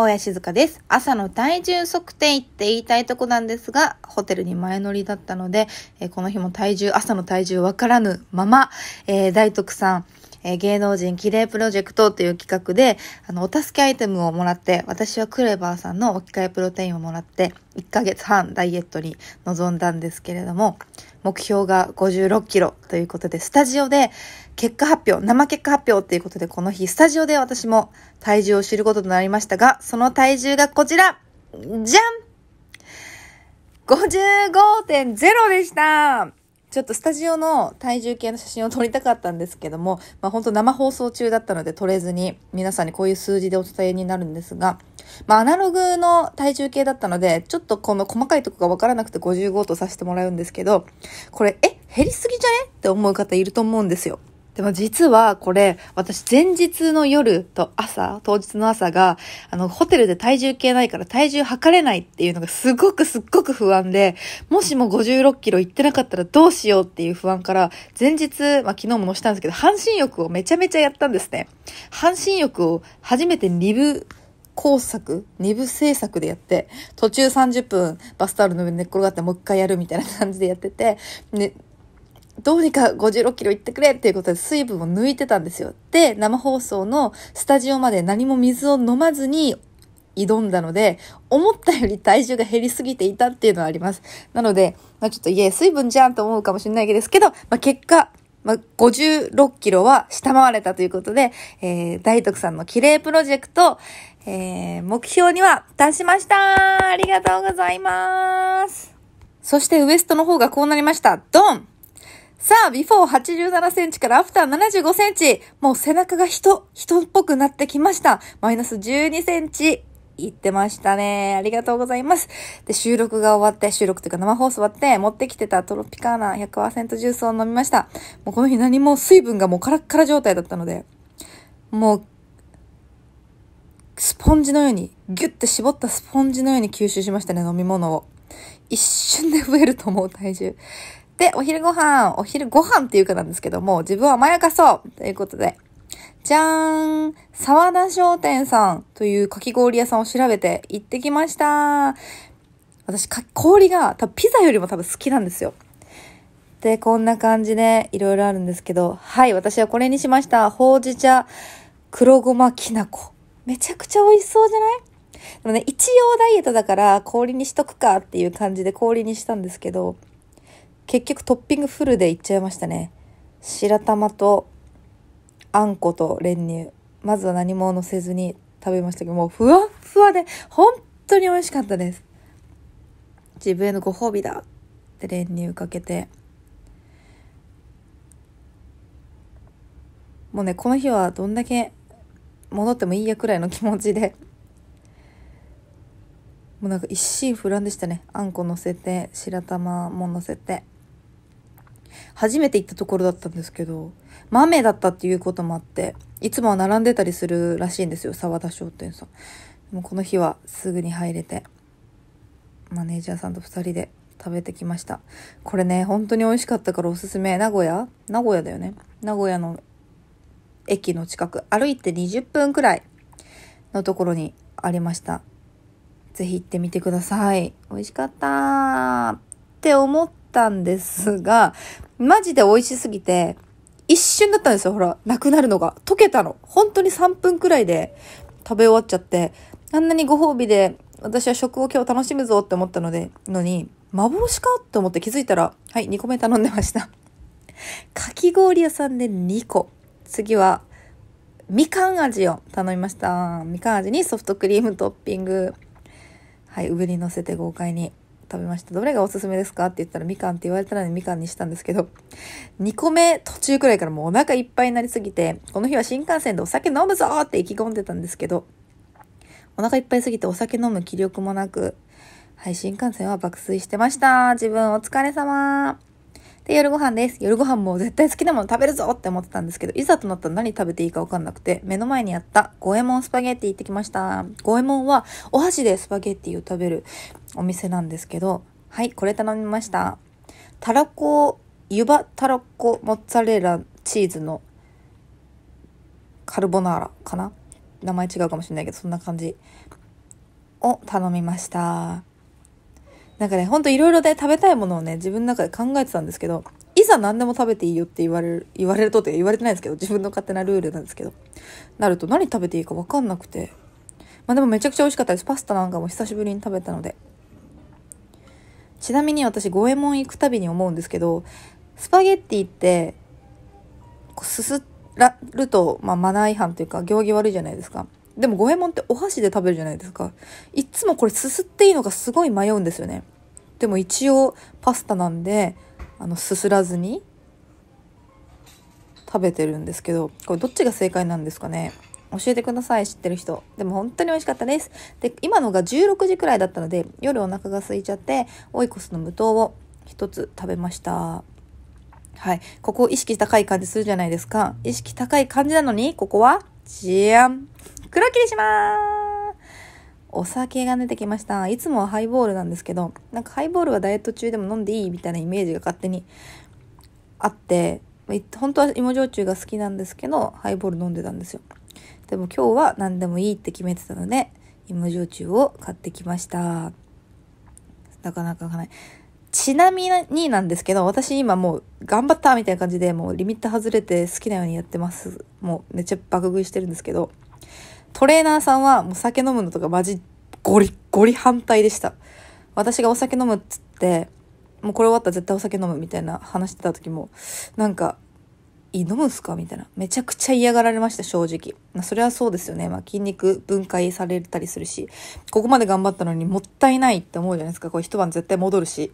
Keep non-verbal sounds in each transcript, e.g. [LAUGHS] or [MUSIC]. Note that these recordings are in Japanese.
大谷静香です。朝の体重測定って言いたいとこなんですが、ホテルに前乗りだったので、えー、この日も体重、朝の体重わからぬまま、えー、大徳さん、えー、芸能人綺麗プロジェクトという企画で、あの、お助けアイテムをもらって、私はクレバーさんの置き換えプロテインをもらって、1ヶ月半ダイエットに臨んだんですけれども、目標が56キロということで、スタジオで結果発表、生結果発表ということで、この日、スタジオで私も体重を知ることとなりましたが、その体重がこちらじゃん !55.0 でしたちょっとスタジオの体重計の写真を撮りたかったんですけども、まあ、本当生放送中だったので撮れずに、皆さんにこういう数字でお伝えになるんですが、まあ、アナログの体重計だったので、ちょっとこの細かいとこがわからなくて55とさせてもらうんですけど、これ、え、減りすぎじゃねって思う方いると思うんですよ。でも実はこれ、私前日の夜と朝、当日の朝が、あの、ホテルで体重計ないから体重測れないっていうのがすごくすっごく不安で、もしも56キロ行ってなかったらどうしようっていう不安から、前日、まあ昨日も載したんですけど、半身浴をめちゃめちゃやったんですね。半身浴を初めて2部工作、2部制作でやって、途中30分バスタオルの上に寝っ転がってもう一回やるみたいな感じでやってて、ね、どうにか56キロ行ってくれっていうことで水分を抜いてたんですよ。で、生放送のスタジオまで何も水を飲まずに挑んだので、思ったより体重が減りすぎていたっていうのはあります。なので、まあ、ちょっと、いえ、水分じゃんと思うかもしれないですけど、まあ、結果、まあ、56キロは下回れたということで、えー、大徳さんの綺麗プロジェクト、えー、目標には達しましたありがとうございますそしてウエストの方がこうなりました。ドンさあ、ビフォー87センチからアフター75センチ。もう背中が人、人っぽくなってきました。マイナス12センチ。言ってましたね。ありがとうございます。で、収録が終わって、収録というか生放送終わって、持ってきてたトロピカーナ100%ジュースを飲みました。もうこの日何も水分がもうカラッカラ状態だったので、もう、スポンジのように、ギュッて絞ったスポンジのように吸収しましたね、飲み物を。一瞬で増えると思う体重。で、お昼ご飯、お昼ご飯っていうかなんですけども、自分は甘やかそうということで、じゃーん沢田商店さんというかき氷屋さんを調べて行ってきました私、氷が多分ピザよりも多分好きなんですよ。で、こんな感じでいろいろあるんですけど、はい、私はこれにしました。ほうじ茶、黒ごまきなこ。めちゃくちゃ美味しそうじゃないでもね、一応ダイエットだから氷にしとくかっていう感じで氷にしたんですけど、結局トッピングフルでいっちゃいましたね白玉とあんこと練乳まずは何ものせずに食べましたけどもうふわっふわで本当に美味しかったです自分へのご褒美だって練乳かけてもうねこの日はどんだけ戻ってもいいやくらいの気持ちでもうなんか一心不乱でしたねあんこ乗せて白玉も乗せて初めて行ったところだったんですけど、豆だったっていうこともあって、いつもは並んでたりするらしいんですよ、沢田商店さん。でもこの日はすぐに入れて、マネージャーさんと2人で食べてきました。これね、本当に美味しかったからおすすめ。名古屋名古屋だよね。名古屋の駅の近く、歩いて20分くらいのところにありました。ぜひ行ってみてください。美味しかったって思っったんですが、マジで美味しすぎて、一瞬だったんですよ、ほら、なくなるのが。溶けたの。本当に3分くらいで食べ終わっちゃって、あんなにご褒美で私は食を今日楽しむぞって思ったので、のに、幻かって思って気づいたら、はい、2個目頼んでました。かき氷屋さんで2個。次は、みかん味を頼みました。みかん味にソフトクリームトッピング。はい、上に乗せて豪快に食べました。どれがおすすめですかって言ったらみかんって言われたらみかんにしたんですけど、2個目途中くらいからもうお腹いっぱいになりすぎて、この日は新幹線でお酒飲むぞって意気込んでたんですけど、お腹いっぱいすぎてお酒飲む気力もなく、はい、新幹線は爆睡してました。自分お疲れ様。で、夜ご飯です。夜ご飯も絶対好きなもの食べるぞって思ってたんですけど、いざとなったら何食べていいかわかんなくて、目の前にあった五右衛門スパゲッティ行ってきました。五右衛門はお箸でスパゲッティを食べるお店なんですけど、はい、これ頼みました。たらこ、湯葉たらこモッツァレラチーズのカルボナーラかな名前違うかもしれないけど、そんな感じを頼みました。なんかね、ほんといろいろで食べたいものをね、自分の中で考えてたんですけど、いざ何でも食べていいよって言われる、言われるとって言われてないんですけど、自分の勝手なルールなんですけど、なると何食べていいかわかんなくて。まあでもめちゃくちゃ美味しかったです。パスタなんかも久しぶりに食べたので。ちなみに私、五右衛門行くたびに思うんですけど、スパゲッティって、こうすすらると、まあマナー違反というか、行儀悪いじゃないですか。でも五右衛門ってお箸で食べるじゃないですか。いつもこれすすっていいのかすごい迷うんですよね。でも一応パスタなんで、あの、すすらずに食べてるんですけど、これどっちが正解なんですかね。教えてください知ってる人でも本当に美味しかったですで今のが16時くらいだったので夜お腹が空いちゃってオイコスの無糖を1つ食べましたはいここ意識高い感じするじゃないですか意識高い感じなのにここはじゃん黒切りしますお酒が出てきました。いつもはハイボールなんですけど、なんかハイボールはダイエット中でも飲んでいいみたいなイメージが勝手にあって、本当は芋焼酎が好きなんですけど、ハイボール飲んでたんですよ。でも今日は何でもいいって決めてたので、芋焼酎を買ってきました。なかなか開かない。ちなみになんですけど、私今もう頑張ったみたいな感じで、もうリミット外れて好きなようにやってます。もうめっちゃ爆食いしてるんですけど、トレーナーさんはもう酒飲むのとかマジゴリゴリ反対でした。私がお酒飲むっつって、もうこれ終わったら絶対お酒飲むみたいな話してた時も、なんか、いい飲むんすかみたいな。めちゃくちゃ嫌がられました、正直。まあ、それはそうですよね。まあ、筋肉分解されたりするし、ここまで頑張ったのにもったいないって思うじゃないですか。これ一晩絶対戻るし。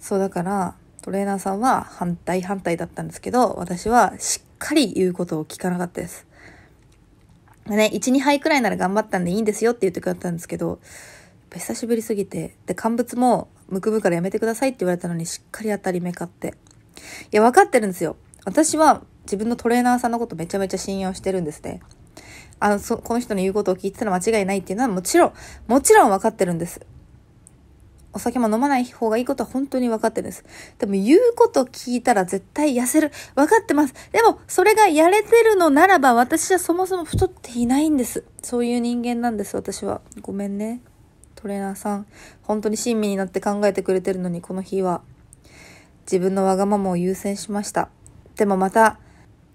そうだからトレーナーさんは反対反対だったんですけど私はしっかり言うことを聞かなかったです。ね、1、2杯くらいなら頑張ったんでいいんですよって言ってくれたんですけど、久しぶりすぎて、で、乾物もむくむからやめてくださいって言われたのにしっかり当たり目買って。いや、分かってるんですよ。私は自分のトレーナーさんのことめちゃめちゃ信用してるんですね。あの、そ、この人の言うことを聞いてたら間違いないっていうのはもちろん、もちろん分かってるんです。お酒も飲まない方がいいことは本当に分かってるんです。でも言うこと聞いたら絶対痩せる。分かってます。でもそれがやれてるのならば私はそもそも太っていないんです。そういう人間なんです、私は。ごめんね。トレーナーさん。本当に親身になって考えてくれてるのに、この日は。自分のわがままを優先しました。でもまた、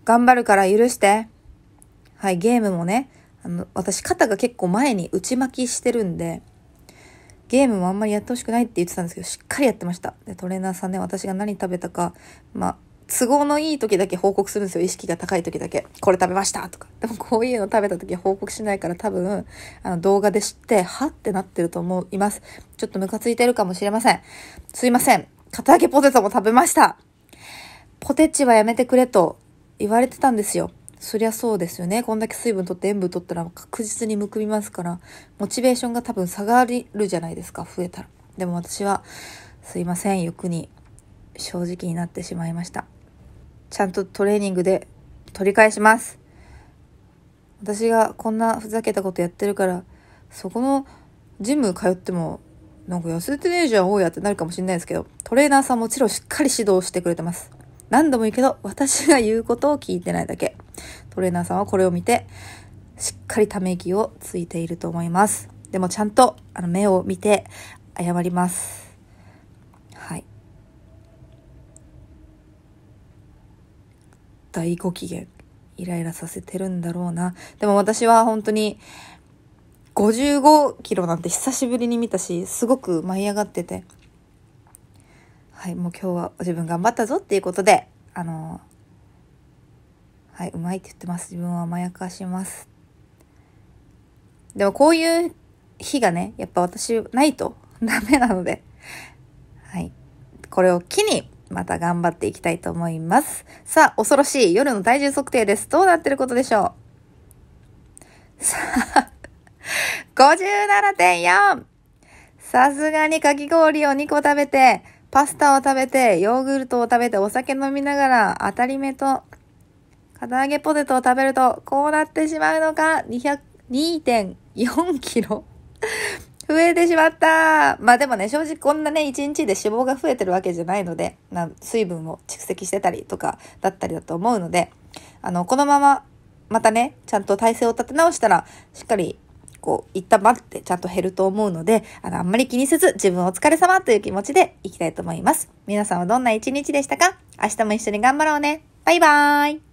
頑張るから許して。はい、ゲームもね、あの、私肩が結構前に内巻きしてるんで、ゲームもあんまりやってほしくないって言ってたんですけど、しっかりやってました。で、トレーナーさんね、私が何食べたか、まあ、都合のいい時だけ報告するんですよ。意識が高い時だけ。これ食べましたとか。でもこういうの食べた時報告しないから多分、あの動画で知って、はってなってると思います。ちょっとムカついてるかもしれません。すいません。片揚げポテトも食べました。ポテチはやめてくれと言われてたんですよ。そりゃそうですよね。こんだけ水分取って塩分取ったら確実にむくみますから、モチベーションが多分下がるじゃないですか、増えたら。でも私は、すいません、欲に正直になってしまいました。ちゃんとトレーニングで取り返します。私がこんなふざけたことやってるから、そこのジム通っても、なんか痩せてねえじゃん、おやってなるかもしれないですけど、トレーナーさんもちろんしっかり指導してくれてます。何度も言うけど、私が言うことを聞いてないだけ。トレーナーさんはこれを見て、しっかりため息をついていると思います。でもちゃんと、あの、目を見て、謝ります。はい。大ご機嫌。イライラさせてるんだろうな。でも私は本当に、55キロなんて久しぶりに見たし、すごく舞い上がってて。はい、もう今日は自分頑張ったぞっていうことで、あのーはい、うまいって言ってます。自分を甘やかします。でもこういう日がね、やっぱ私ないと [LAUGHS] ダメなので、はい。これを機に、また頑張っていきたいと思います。さあ、恐ろしい夜の体重測定です。どうなってることでしょうさあ、57.4! さすがにかき氷を2個食べて、パスタを食べて、ヨーグルトを食べて、お酒飲みながら、当たり目と唐揚げポテトを食べるとこうなってしまうのか2.4 0 2キロ [LAUGHS] 増えてしまったまあでもね、正直こんなね、一日で脂肪が増えてるわけじゃないので、な水分を蓄積してたりとかだったりだと思うので、あの、このまま、またね、ちゃんと体勢を立て直したら、しっかり、こう、一旦待ってちゃんと減ると思うので、あの、あんまり気にせず、自分お疲れ様という気持ちでいきたいと思います。皆さんはどんな一日でしたか明日も一緒に頑張ろうね。バイバーイ。